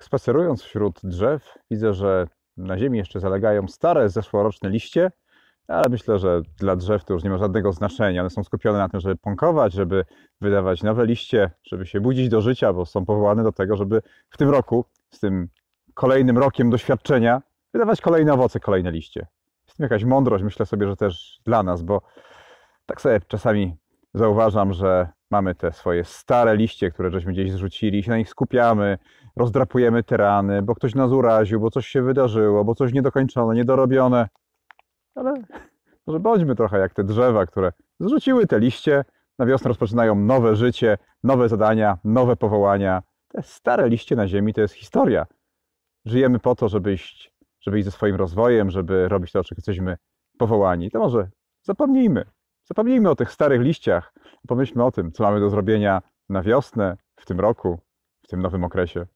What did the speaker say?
Spacerując wśród drzew, widzę, że na ziemi jeszcze zalegają stare zeszłoroczne liście, ale myślę, że dla drzew to już nie ma żadnego znaczenia. One są skupione na tym, żeby pąkować, żeby wydawać nowe liście, żeby się budzić do życia, bo są powołane do tego, żeby w tym roku, z tym kolejnym rokiem doświadczenia, wydawać kolejne owoce, kolejne liście. Jest tym jakaś mądrość, myślę sobie, że też dla nas, bo tak sobie czasami zauważam, że mamy te swoje stare liście, które żeśmy gdzieś zrzucili, się na nich skupiamy, rozdrapujemy rany, bo ktoś nas uraził, bo coś się wydarzyło, bo coś niedokończone, niedorobione. Ale może bądźmy trochę jak te drzewa, które zrzuciły te liście, na wiosnę rozpoczynają nowe życie, nowe zadania, nowe powołania. Te stare liście na ziemi to jest historia. Żyjemy po to, żeby iść, żeby iść ze swoim rozwojem, żeby robić to, czym jesteśmy powołani. To może zapomnijmy. Zapomnijmy o tych starych liściach. Pomyślmy o tym, co mamy do zrobienia na wiosnę, w tym roku, w tym nowym okresie.